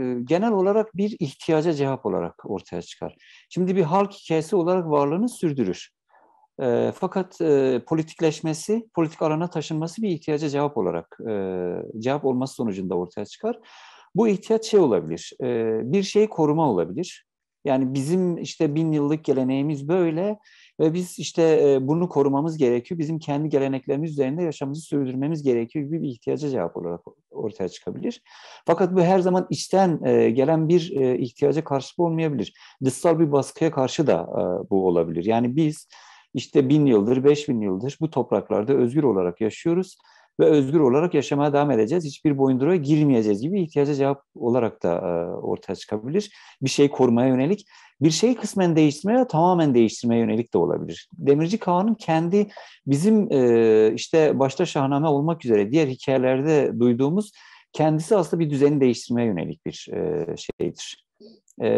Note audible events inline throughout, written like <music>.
E, genel olarak bir ihtiyaca cevap olarak ortaya çıkar. Şimdi bir halk hikayesi olarak varlığını sürdürür. E, fakat e, politikleşmesi, politik arana taşınması bir ihtiyaca cevap olarak, e, cevap olması sonucunda ortaya çıkar. Bu ihtiyaç şey olabilir, e, bir şey koruma olabilir. Yani bizim işte bin yıllık geleneğimiz böyle, ve biz işte e, bunu korumamız gerekiyor. Bizim kendi geleneklerimiz üzerinde yaşamımızı sürdürmemiz gerekiyor gibi bir ihtiyaca cevap olarak ortaya çıkabilir. Fakat bu her zaman içten e, gelen bir e, ihtiyaca karşı olmayabilir. Dışsal bir baskıya karşı da bu olabilir. Yani biz işte bin yıldır, beş bin yıldır bu topraklarda özgür olarak yaşıyoruz ve özgür olarak yaşamaya devam edeceğiz. Hiçbir boyunduruğa girmeyeceğiz gibi ihtiyaca cevap olarak da ortaya çıkabilir. Bir şey korumaya yönelik bir şeyi kısmen değiştirmeye ya tamamen değiştirmeye yönelik de olabilir. Demirci Kağan'ın kendi bizim e, işte başta Şahname olmak üzere diğer hikayelerde duyduğumuz kendisi aslında bir düzeni değiştirmeye yönelik bir e, şeydir. E,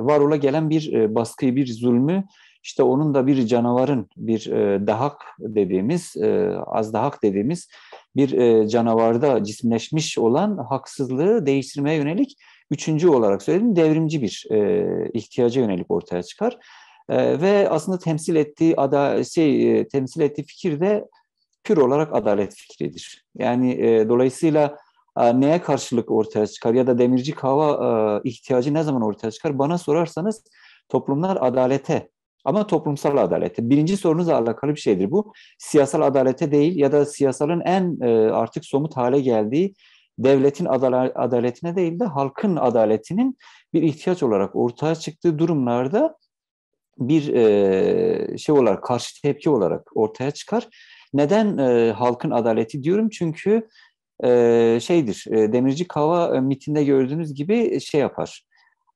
var gelen bir e, baskıyı, bir zulmü işte onun da bir canavarın, bir e, dahak dediğimiz, e, az dahak dediğimiz bir e, canavarda cisimleşmiş olan haksızlığı değiştirmeye yönelik Üçüncü olarak söyledim devrimci bir e, ihtiyaca yönelik ortaya çıkar. E, ve aslında temsil ettiği ada şey e, temsil ettiği fikir de pür olarak adalet fikridir. Yani e, dolayısıyla e, neye karşılık ortaya çıkar ya da demirci kava e, ihtiyacı ne zaman ortaya çıkar? Bana sorarsanız toplumlar adalete ama toplumsal adalete. Birinci sorunuzla alakalı bir şeydir bu. Siyasal adalete değil ya da siyasalın en e, artık somut hale geldiği devletin adaletine değil de halkın adaletinin bir ihtiyaç olarak ortaya çıktığı durumlarda bir e, şey olarak karşı tepki olarak ortaya çıkar. Neden e, halkın adaleti diyorum? Çünkü e, şeydir Demirci Kava mitinde gördüğünüz gibi şey yapar.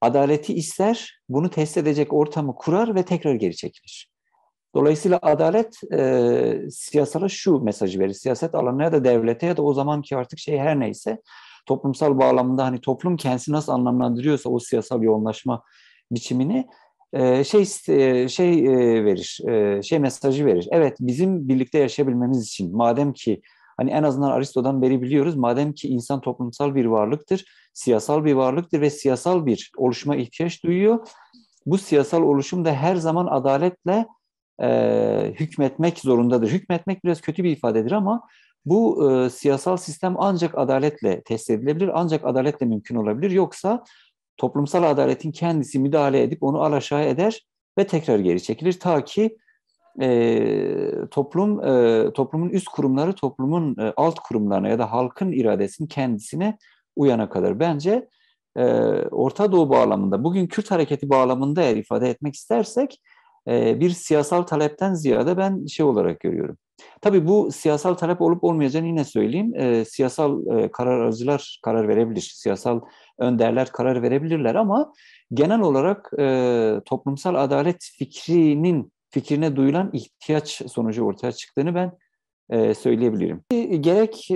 Adaleti ister, bunu test edecek ortamı kurar ve tekrar geri çekilir. Dolayısıyla adalet e, siyasala şu mesajı verir. Siyaset alanına ya da devlete ya da o zaman ki artık şey her neyse toplumsal bağlamında hani toplum kendisi nasıl anlamlandırıyorsa o siyasal yoğunlaşma biçimini e, şey e, şey e, verir. E, şey mesajı verir. Evet bizim birlikte yaşayabilmemiz için madem ki hani en azından Aristo'dan beri biliyoruz madem ki insan toplumsal bir varlıktır, siyasal bir varlıktır ve siyasal bir oluşuma ihtiyaç duyuyor. Bu siyasal oluşum da her zaman adaletle e, hükmetmek zorundadır. Hükmetmek biraz kötü bir ifadedir ama bu e, siyasal sistem ancak adaletle test edilebilir, ancak adaletle mümkün olabilir. Yoksa toplumsal adaletin kendisi müdahale edip onu alaşağı eder ve tekrar geri çekilir. Ta ki e, toplum e, toplumun üst kurumları toplumun e, alt kurumlarına ya da halkın iradesinin kendisine uyana kadar. Bence e, Orta Doğu bağlamında, bugün Kürt hareketi bağlamında eğer ifade etmek istersek, ee, bir siyasal talepten ziyade ben şey olarak görüyorum. Tabii bu siyasal talep olup olmayacağını yine söyleyeyim. Ee, siyasal e, karar alıcılar karar verebilir, siyasal önderler karar verebilirler ama genel olarak e, toplumsal adalet fikrinin fikrine duyulan ihtiyaç sonucu ortaya çıktığını ben e, söyleyebilirim. E, gerek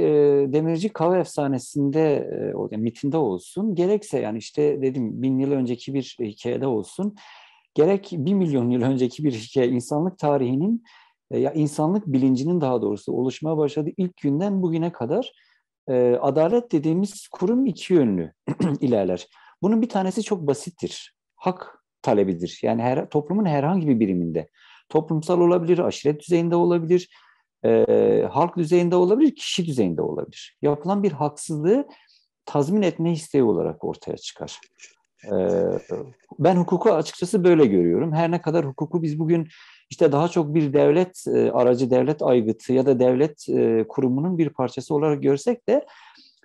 Demirci Kava efsanesinde, e, mitinde olsun, gerekse yani işte dedim bin yıl önceki bir hikayede olsun, gerek bir milyon yıl önceki bir hikaye insanlık tarihinin e, ya insanlık bilincinin daha doğrusu oluşmaya başladığı ilk günden bugüne kadar e, adalet dediğimiz kurum iki yönlü <clears throat> ilerler. Bunun bir tanesi çok basittir. Hak talebidir. Yani her, toplumun herhangi bir biriminde. Toplumsal olabilir, aşiret düzeyinde olabilir, e, halk düzeyinde olabilir, kişi düzeyinde olabilir. Yapılan bir haksızlığı tazmin etme isteği olarak ortaya çıkar. Ee, ben hukuku açıkçası böyle görüyorum. Her ne kadar hukuku biz bugün işte daha çok bir devlet e, aracı, devlet aygıtı ya da devlet e, kurumunun bir parçası olarak görsek de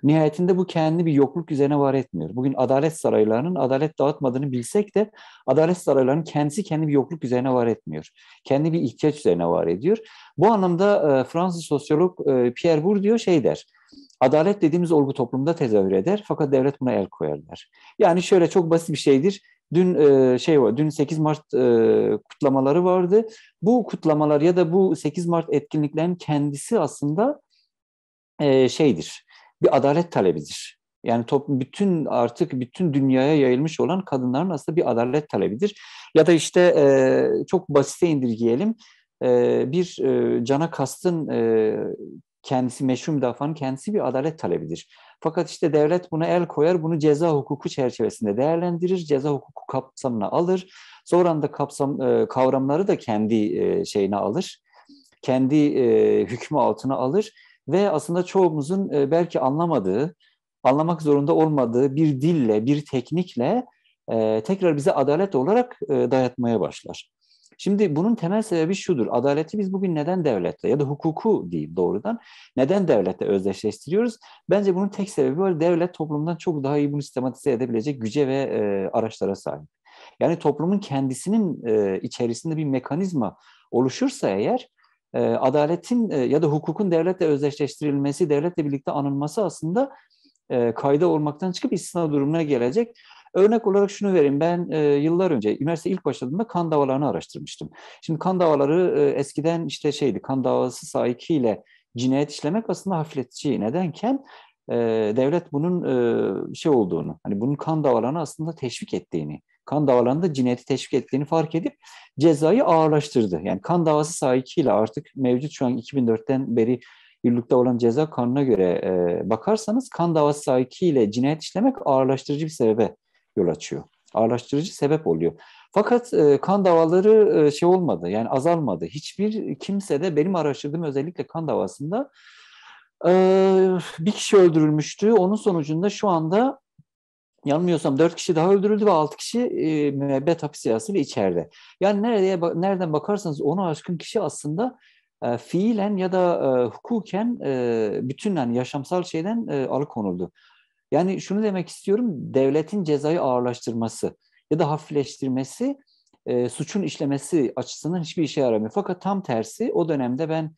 nihayetinde bu kendi bir yokluk üzerine var etmiyor. Bugün adalet saraylarının adalet dağıtmadığını bilsek de adalet saraylarının kendisi kendi bir yokluk üzerine var etmiyor. Kendi bir ihtiyaç üzerine var ediyor. Bu anlamda e, Fransız sosyolog Pierre Bourdieu şey der Adalet dediğimiz olgu toplumda tezahür eder fakat devlet buna el koyarlar. Yani şöyle çok basit bir şeydir. Dün e, şey var, dün 8 Mart e, kutlamaları vardı. Bu kutlamalar ya da bu 8 Mart etkinliklerin kendisi aslında e, şeydir. Bir adalet talebidir. Yani toplum bütün artık bütün dünyaya yayılmış olan kadınların aslında bir adalet talebidir. Ya da işte e, çok basite indirgeyelim. E, bir e, Cana Kast'ın e, kendisi meşru müdafaanın kendisi bir adalet talebidir. Fakat işte devlet buna el koyar, bunu ceza hukuku çerçevesinde değerlendirir, ceza hukuku kapsamına alır. Sonra da kapsam e, kavramları da kendi e, şeyine alır. Kendi e, hükmü altına alır ve aslında çoğumuzun belki anlamadığı, anlamak zorunda olmadığı bir dille, bir teknikle tekrar bize adalet olarak dayatmaya başlar. Şimdi bunun temel sebebi şudur. Adaleti biz bugün neden devletle ya da hukuku diyeyim doğrudan neden devletle özdeşleştiriyoruz? Bence bunun tek sebebi böyle devlet toplumdan çok daha iyi bunu sistematize edebilecek güce ve e, araçlara sahip. Yani toplumun kendisinin e, içerisinde bir mekanizma oluşursa eğer e, adaletin e, ya da hukukun devletle özdeşleştirilmesi, devletle birlikte anılması aslında e, kayda olmaktan çıkıp istisna durumuna gelecek. Örnek olarak şunu vereyim. Ben e, yıllar önce üniversite ilk başladığımda kan davalarını araştırmıştım. Şimdi kan davaları e, eskiden işte şeydi kan davası sahikiyle cinayet işlemek aslında hafifletici nedenken e, devlet bunun e, şey olduğunu, hani bunun kan davalarını aslında teşvik ettiğini, kan davalarında cinayeti teşvik ettiğini fark edip cezayı ağırlaştırdı. Yani kan davası sahikiyle artık mevcut şu an 2004'ten beri yürürlükte olan ceza kanuna göre e, bakarsanız kan davası sahikiyle cinayet işlemek ağırlaştırıcı bir sebebe yol açıyor. Ağırlaştırıcı sebep oluyor. Fakat e, kan davaları e, şey olmadı yani azalmadı. Hiçbir kimse de benim araştırdığım özellikle kan davasında e, bir kişi öldürülmüştü. Onun sonucunda şu anda yanılmıyorsam dört kişi daha öldürüldü ve altı kişi e, müebbet hapis yasıyla içeride. Yani nereye nereden bakarsanız onu aşkın kişi aslında e, fiilen ya da e, hukuken e, bütünden yaşamsal şeyden e, alıkonuldu. Yani şunu demek istiyorum, devletin cezayı ağırlaştırması ya da hafifleştirmesi e, suçun işlemesi açısından hiçbir işe yaramıyor. Fakat tam tersi o dönemde ben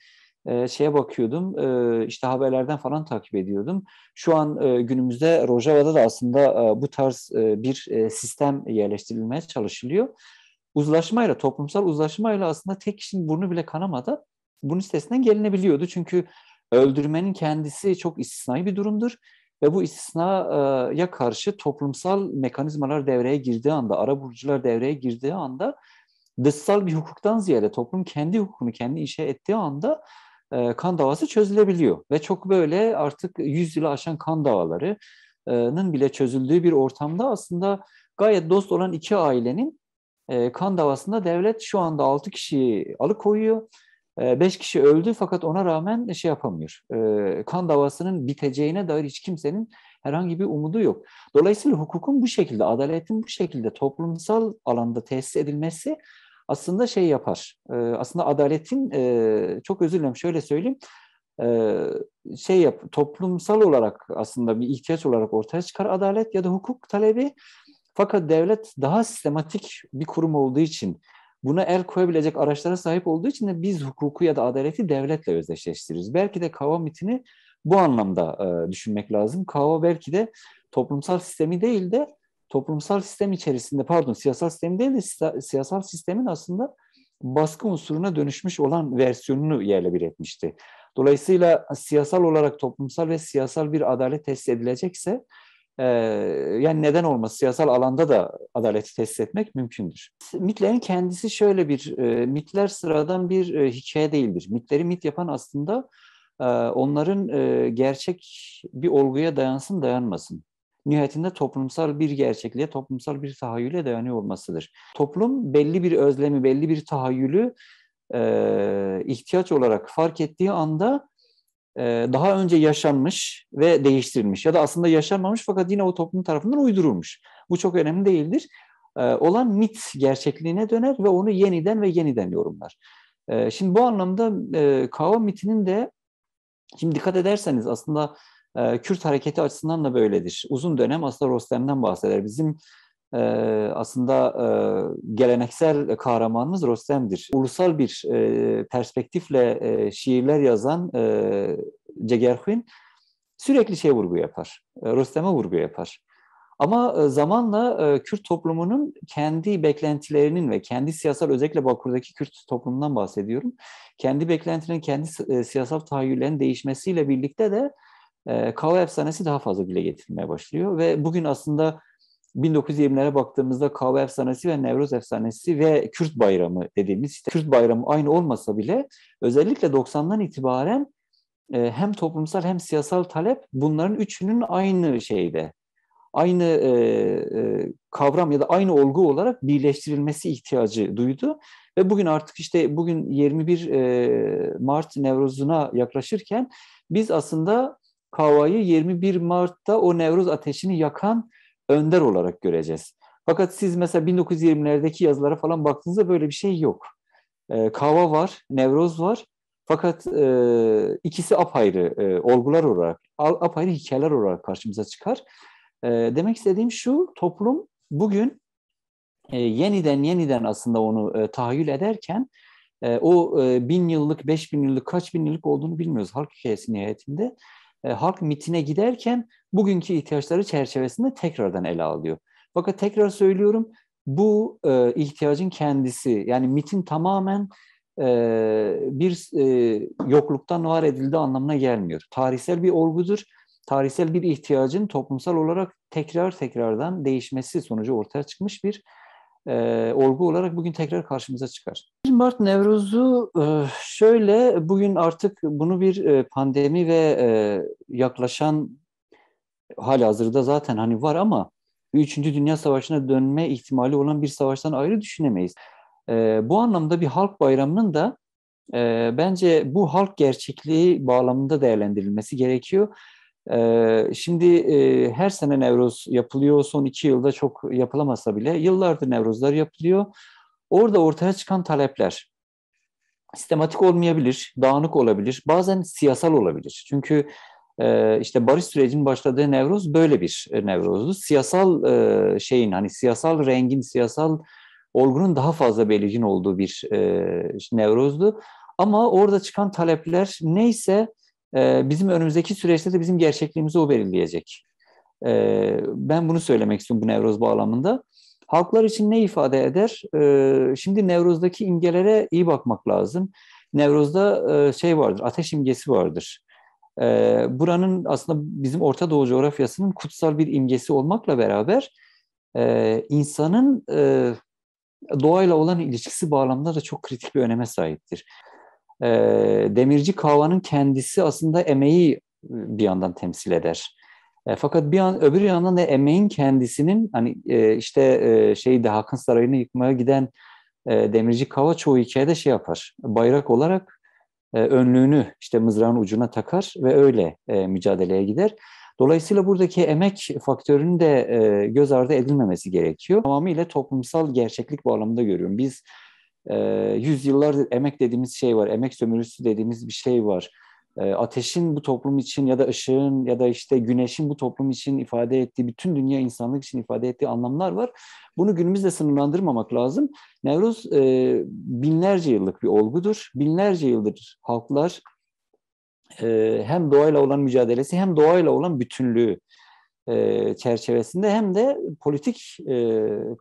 e, şeye bakıyordum, e, işte haberlerden falan takip ediyordum. Şu an e, günümüzde Rojava'da da aslında e, bu tarz e, bir e, sistem yerleştirilmeye çalışılıyor. Uzlaşmayla, toplumsal uzlaşmayla aslında tek kişinin burnu bile kanamadan bunun üstesinden gelinebiliyordu. Çünkü öldürmenin kendisi çok istisnai bir durumdur ve bu istisnaya karşı toplumsal mekanizmalar devreye girdiği anda, ara bulucular devreye girdiği anda dışsal bir hukuktan ziyade toplum kendi hukukunu kendi inşa ettiği anda e, kan davası çözülebiliyor. Ve çok böyle artık 100 yılı aşan kan davalarının bile çözüldüğü bir ortamda aslında gayet dost olan iki ailenin e, kan davasında devlet şu anda altı kişiyi alıkoyuyor ee, beş kişi öldü fakat ona rağmen şey yapamıyor. Ee, kan davasının biteceğine dair hiç kimsenin herhangi bir umudu yok. Dolayısıyla hukukun bu şekilde, adaletin bu şekilde toplumsal alanda tesis edilmesi aslında şey yapar. Ee, aslında adaletin, e, çok özür dilerim şöyle söyleyeyim, şey yap, toplumsal olarak aslında bir ihtiyaç olarak ortaya çıkar adalet ya da hukuk talebi. Fakat devlet daha sistematik bir kurum olduğu için buna el koyabilecek araçlara sahip olduğu için de biz hukuku ya da adaleti devletle özdeşleştiririz. Belki de kava mitini bu anlamda e, düşünmek lazım. Kava belki de toplumsal sistemi değil de toplumsal sistem içerisinde pardon siyasal sistem değil de siyasal sistemin aslında baskı unsuruna dönüşmüş olan versiyonunu yerle bir etmişti. Dolayısıyla siyasal olarak toplumsal ve siyasal bir adalet test edilecekse ee, yani neden olmaz? Siyasal alanda da adaleti test etmek mümkündür. Mitlerin kendisi şöyle bir, e, mitler sıradan bir e, hikaye değildir. Mitleri mit yapan aslında e, onların e, gerçek bir olguya dayansın dayanmasın nihayetinde toplumsal bir gerçekliğe, toplumsal bir tahayyüle dayanıyor olmasıdır. Toplum belli bir özlemi, belli bir tahayyülü ihtiyaç olarak fark ettiği anda e, daha önce yaşanmış ve değiştirilmiş ya da aslında yaşanmamış fakat yine o toplum tarafından uydurulmuş. Bu çok önemli değildir. E, olan mit gerçekliğine döner ve onu yeniden ve yeniden yorumlar. E, şimdi bu anlamda kahve mitinin de şimdi dikkat ederseniz aslında Kürt hareketi açısından da böyledir. Uzun dönem aslında Rostem'den bahseder. Bizim e, aslında e, geleneksel kahramanımız Rostem'dir. Ulusal bir e, perspektifle e, şiirler yazan e, Cegerhün sürekli şey vurgu yapar. E, Rostem'e vurgu yapar. Ama e, zamanla e, Kürt toplumunun kendi beklentilerinin ve kendi siyasal özellikle Bakur'daki Kürt toplumundan bahsediyorum. Kendi beklentilerin, kendi e, siyasal tahayyüllerin değişmesiyle birlikte de Kavga efsanesi daha fazla dile getirilmeye başlıyor. Ve bugün aslında 1920'lere baktığımızda kahve efsanesi ve Nevroz efsanesi ve Kürt bayramı dediğimiz işte Kürt bayramı aynı olmasa bile özellikle 90'dan itibaren e, hem toplumsal hem siyasal talep bunların üçünün aynı şeyde aynı e, e, kavram ya da aynı olgu olarak birleştirilmesi ihtiyacı duydu ve bugün artık işte bugün 21 e, Mart Nevruz'una yaklaşırken biz aslında kavayı 21 Mart'ta o Nevruz ateşini yakan önder olarak göreceğiz. Fakat siz mesela 1920'lerdeki yazılara falan baktığınızda böyle bir şey yok. E, kava var, nevroz var. Fakat e, ikisi apayrı e, olgular olarak, apayrı hikayeler olarak karşımıza çıkar. E, demek istediğim şu, toplum bugün e, yeniden yeniden aslında onu e, tahayyül ederken e, o e, bin yıllık, beş bin yıllık, kaç bin yıllık olduğunu bilmiyoruz halk hikayesi nihayetinde. E, halk mitine giderken bugünkü ihtiyaçları çerçevesinde tekrardan ele alıyor. Fakat tekrar söylüyorum bu e, ihtiyacın kendisi yani mitin tamamen e, bir e, yokluktan var edildi anlamına gelmiyor. Tarihsel bir olgudur. Tarihsel bir ihtiyacın toplumsal olarak tekrar tekrardan değişmesi sonucu ortaya çıkmış bir e, olgu olarak bugün tekrar karşımıza çıkar. Mart nevrozu e, şöyle bugün artık bunu bir e, pandemi ve e, yaklaşan hali hazırda zaten hani var ama Üçüncü Dünya Savaşı'na dönme ihtimali olan bir savaştan ayrı düşünemeyiz. Bu anlamda bir halk bayramının da bence bu halk gerçekliği bağlamında değerlendirilmesi gerekiyor. Şimdi her sene Nevroz yapılıyor. Son iki yılda çok yapılamasa bile yıllardır Nevrozlar yapılıyor. Orada ortaya çıkan talepler sistematik olmayabilir, dağınık olabilir, bazen siyasal olabilir. Çünkü e, işte barış sürecinin başladığı nevroz böyle bir e, nevrozdu. Siyasal e, şeyin hani siyasal rengin, siyasal olgunun daha fazla belirgin olduğu bir nevrozdu. Ama orada çıkan talepler neyse bizim önümüzdeki süreçte de bizim gerçekliğimizi o belirleyecek. Ben bunu söylemek istiyorum bu nevroz bağlamında. Halklar için ne ifade eder? Ee, şimdi Nevruz'daki imgelere iyi bakmak lazım. Nevruz'da e, şey vardır, ateş imgesi vardır. Ee, buranın aslında bizim Orta Doğu coğrafyasının kutsal bir imgesi olmakla beraber e, insanın e, doğayla olan ilişkisi bağlamında da çok kritik bir öneme sahiptir. Ee, demirci kavanın kendisi aslında emeği bir yandan temsil eder. E, fakat bir an öbür yandan da emeğin kendisinin hani e, işte e, şeyde Hakan Sarayı'nı yıkmaya giden e, demirci kava çoğu hikayede şey yapar. Bayrak olarak e, önlüğünü işte mızrağın ucuna takar ve öyle mücadeleye gider. Dolayısıyla buradaki emek faktörünün de göz ardı edilmemesi gerekiyor. Tamamıyla toplumsal gerçeklik bağlamında görüyorum. Biz e, yüzyıllardır emek dediğimiz şey var, emek sömürüsü dediğimiz bir şey var ee, ateşin bu toplum için ya da ışığın ya da işte güneşin bu toplum için ifade ettiği, bütün dünya insanlık için ifade ettiği anlamlar var. Bunu günümüzde sınırlandırmamak lazım. Nevruz e, binlerce yıllık bir olgudur. Binlerce yıldır halklar e, hem doğayla olan mücadelesi hem doğayla olan bütünlüğü e, çerçevesinde hem de politik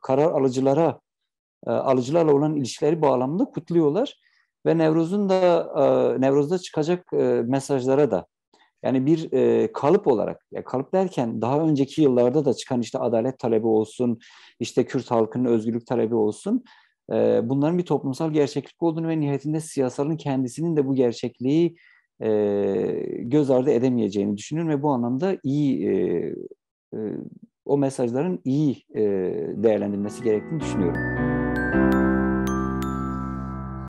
karar alıcılara alıcılarla olan ilişkileri bağlamında kutluyorlar ve Nevruz'un da e, Nevruz'da çıkacak e, mesajlara da yani bir e, kalıp olarak ya kalıp derken daha önceki yıllarda da çıkan işte adalet talebi olsun işte Kürt halkının özgürlük talebi olsun bunların bir toplumsal gerçeklik olduğunu ve nihayetinde siyasalın kendisinin de bu gerçekliği göz ardı edemeyeceğini düşünün ve bu anlamda iyi o mesajların iyi değerlendirilmesi gerektiğini düşünüyorum.